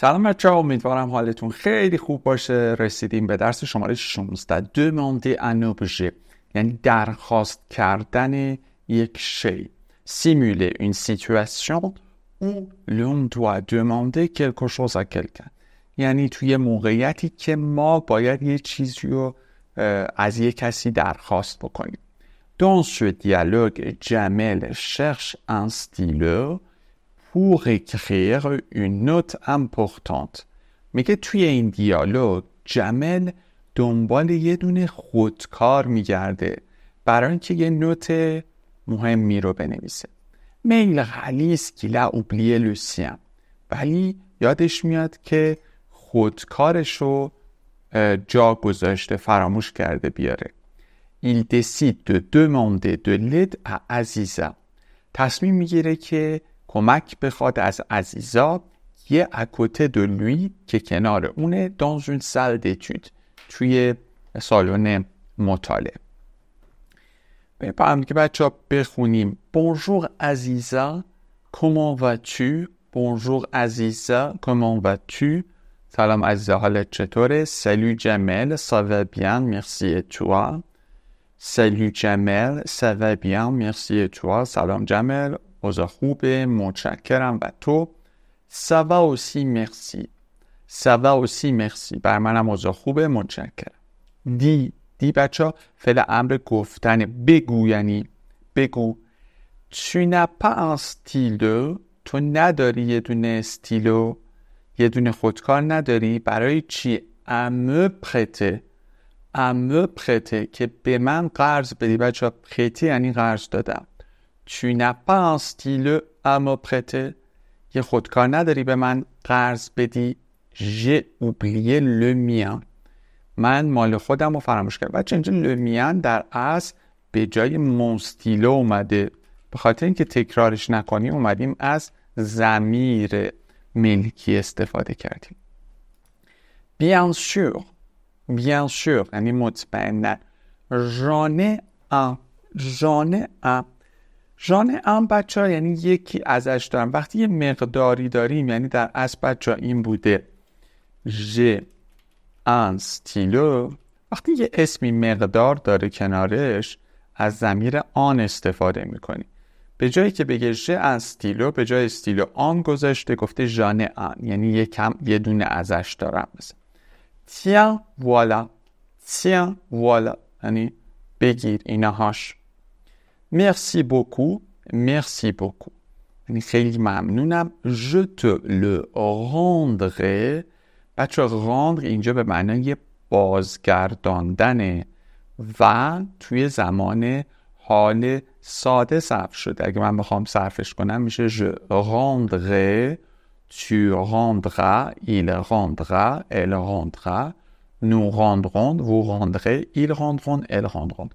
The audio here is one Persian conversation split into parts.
سلام بچه ها امیدوارم حالتون خیلی خوب باشه رسیدیم به درس شماره 16 دمانده انوبجه یعنی درخواست کردن یک شی سیموله این سیتواسیون او لون دو دو quelque chose à یعنی توی موقعیتی که ما باید یه چیزی رو از یه کسی درخواست بکنیم دانسو دیالوگ جمل شخش انستیلو pour écrire une note importante میگه توی این دیالوگ جمل دنبال یه دونه خودکار میگرده برای اینکه یه نوت مهمی رو بنویسه میل غلیس کیلا اوبلیه لوسیم ولی یادش میاد که خودکارش رو جا گذاشته فراموش کرده بیاره ایل décide دو دو دو لید à تصمیم میگیره که کمک بخواد از عزیزا یه اکوته دو لوی که کنار اونه دانزون سال دتود توی سالن مطالعه بپرم که بچه ها بخونیم Bonjour عزیزا کمان و تو؟ Bonjour عزیزا کمان و تو؟ سلام عزیزا حالت چطوره سلو جمل Ça بیان، مرسی تو. et toi Salut جمل سلام جمل اوضاع خوبه متشکرم و تو سوا اوسی مرسی سوا اوسی مرسی بر منم اوضاع خوبه متشکرم دی دی بچه ها فعل امر گفتن بگو یعنی بگو tu n'as pas تو نداری یه دونه استیلو یه دونه خودکار نداری برای چی امو پرته که به من قرض بدی بچه ها یعنی قرض دادم tu n'as pas un à prêter یه خودکار نداری به من قرض بدی j'ai oublié le من مال خودم رو فراموش کردم بچه اینجا لومیان در از به جای مونستیلو اومده به خاطر اینکه تکرارش نکنیم اومدیم از زمیر ملکی استفاده کردیم بیان sûr بیان sûr یعنی مطمئنا جانه ام جانه ام ژان ام بچه ها یعنی یکی ازش دارم وقتی یه مقداری داریم یعنی در اس بچه ها این بوده ژ ستیلو وقتی یه اسمی مقدار داره کنارش از زمیر آن استفاده میکنیم به جایی که بگه ژ ستیلو به جای ستیلو آن گذاشته گفته ژان آن یعنی یه کم یه دونه ازش دارم مثلا تیا والا تیا والا یعنی بگیر اینهاش مرسی بوکو مرسی بوکو یعنی خیلی ممنونم je te le rendrai بچه راندر اینجا به معنای بازگرداندن و توی زمان حال ساده صرف شده اگه من بخوام صرفش کنم میشه je rendrai tu rendras il rendra elle rendra nous rendrons vous rendrez ils rendront elles rendront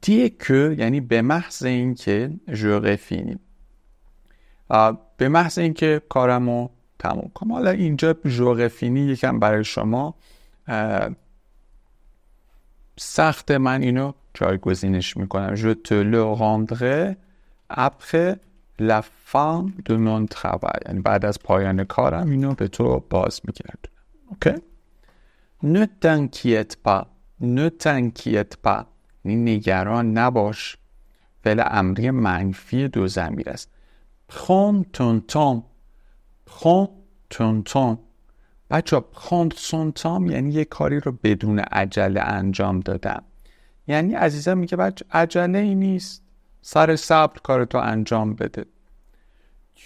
دیه که یعنی به محض اینکه که یعنی، به محض اینکه کارمو تموم کنم حالا اینجا ژو یعنی یکم برای شما سخت من اینو جایگزینش میکنم جو te le rendrai après la fin یعنی بعد از پایان کارم اینو به تو باز میکرد اوکی نه تنکیت پا پا نگران نباش فعل امری منفی دو زمیر است پرون تون تام پرون تون تام بچه تون تام یعنی یه کاری رو بدون عجله انجام دادم یعنی عزیزم میگه بچه عجله ای نیست سر صبر کارتو انجام بده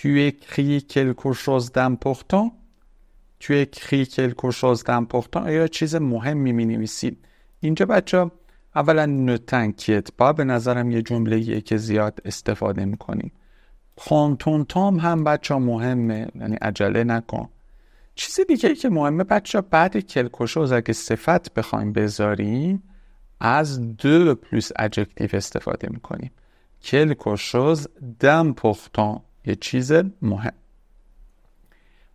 توی écris quelque chose d'important خی خی quelque chose d'important یا چیز مهمی می نویسید. اینجا بچه اولا کتبا به نظرم یه جمله که زیاد استفاده میکنیم پانتون تام هم بچه ها مهمه یعنی عجله نکن چیزی دیگه که مهمه بچه ها بعد کلکوشوز اگه صفت بخوایم بذاریم از دو پلوس اجکتیف استفاده میکنیم کلکوشوز دم پختان یه چیز مهم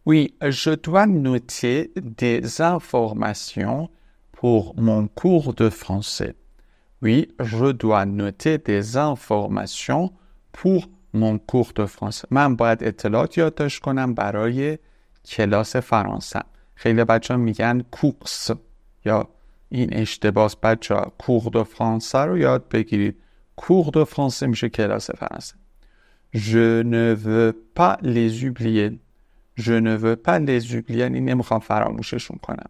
وی. je dois noter des informations pour من cours de Oui, je dois noter des informations pour mon cours de français من باید اطلاعات یادداشت کنم برای کلاس فرانسه خیلی بچه میگن کورس یا این اشتباس بچه ها کور دو فرانسه رو یاد بگیرید کور دو فرانسه میشه کلاس فرانسه Je ne veux pas les oublier Je ne veux pas les oublier یعنی نمیخوام فراموششون کنم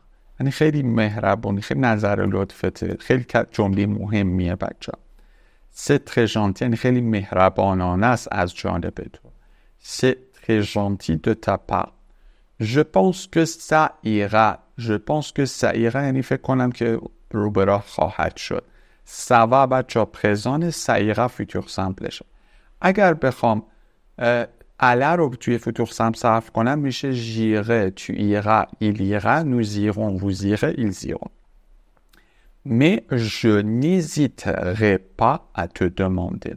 یعنی خیلی مهربونی خیلی نظر لطفته خیلی جمله مهمیه بچه سه ژانتی یعنی خیلی مهربانانه است از جانب تو سه ژانتی دو تپا Je pense که ça ira. Je که que یعنی فکر کنم که روبرا خواهد شد. سوا بچه پرزان سعیقه فیتور سمپلش. اگر بخوام اله رو توی فتوق سم صرف کنم میشه ژیغه تویغه ایلیغه نوزیرون وزیغه ایلزیرون Mais je n'hésiterai pas à te demander.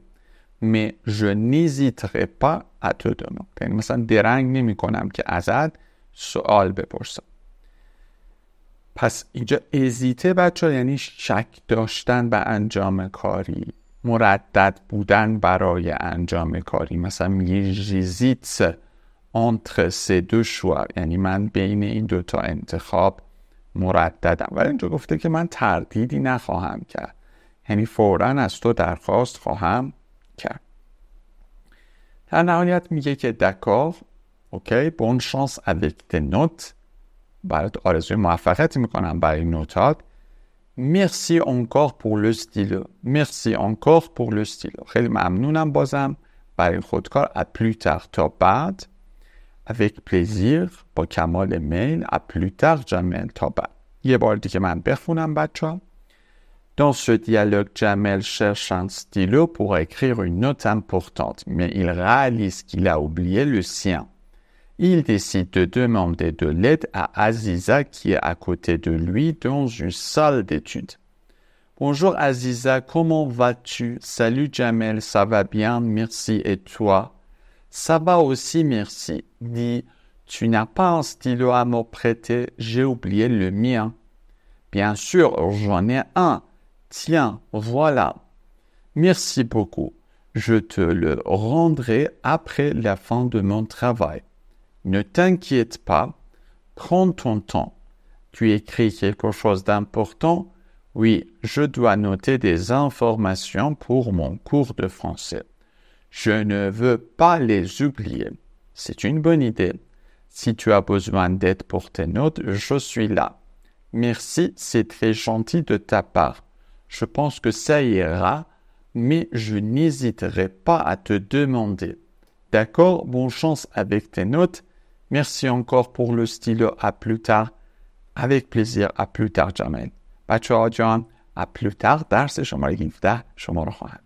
Mais je n'hésiterai pas à te demander. یعنی مثلا درنگ نمی کنم که ازت سوال بپرسم. پس اینجا ازیته بچه یعنی شک داشتن به انجام کاری مردد بودن برای انجام کاری مثلا میگی ریزیت انتر سه دو شوار یعنی من بین این دو تا انتخاب مرددم ولی اینجا گفته که من تردیدی نخواهم کرد یعنی فورا از تو درخواست خواهم کرد در نهایت میگه که دکاف اوکی بون شانس avec نوت برات آرزوی موفقیت میکنم برای نوتات Merci encore pour le stylo. Merci encore pour le stylo. Avec plaisir, Pokémon et Mail. A plus tard, Jamel Dans ce dialogue, Jamel cherche un stylo pour écrire une note importante, mais il réalise qu'il a oublié le sien il décide de demander de l'aide à Aziza qui est à côté de lui dans une salle d'études. Bonjour Aziza, comment vas-tu? Salut Jamel, ça va bien, merci. Et toi? Ça va aussi, merci. Dis, tu n'as pas un stylo à me prêter, j'ai oublié le mien. Bien sûr, j'en ai un. Tiens, voilà. Merci beaucoup. Je te le rendrai après la fin de mon travail. Ne t'inquiète pas, prends ton temps. Tu écris quelque chose d'important. Oui, je dois noter des informations pour mon cours de français. Je ne veux pas les oublier. C'est une bonne idée. Si tu as besoin d'aide pour tes notes, je suis là. Merci, c'est très gentil de ta part. Je pense que ça ira, mais je n'hésiterai pas à te demander. D'accord, bonne chance avec tes notes Merci encore pour le stylo. À plus tard. Avec plaisir. À plus tard, Jamel. John. plus À tard. tard. شماره 17 شما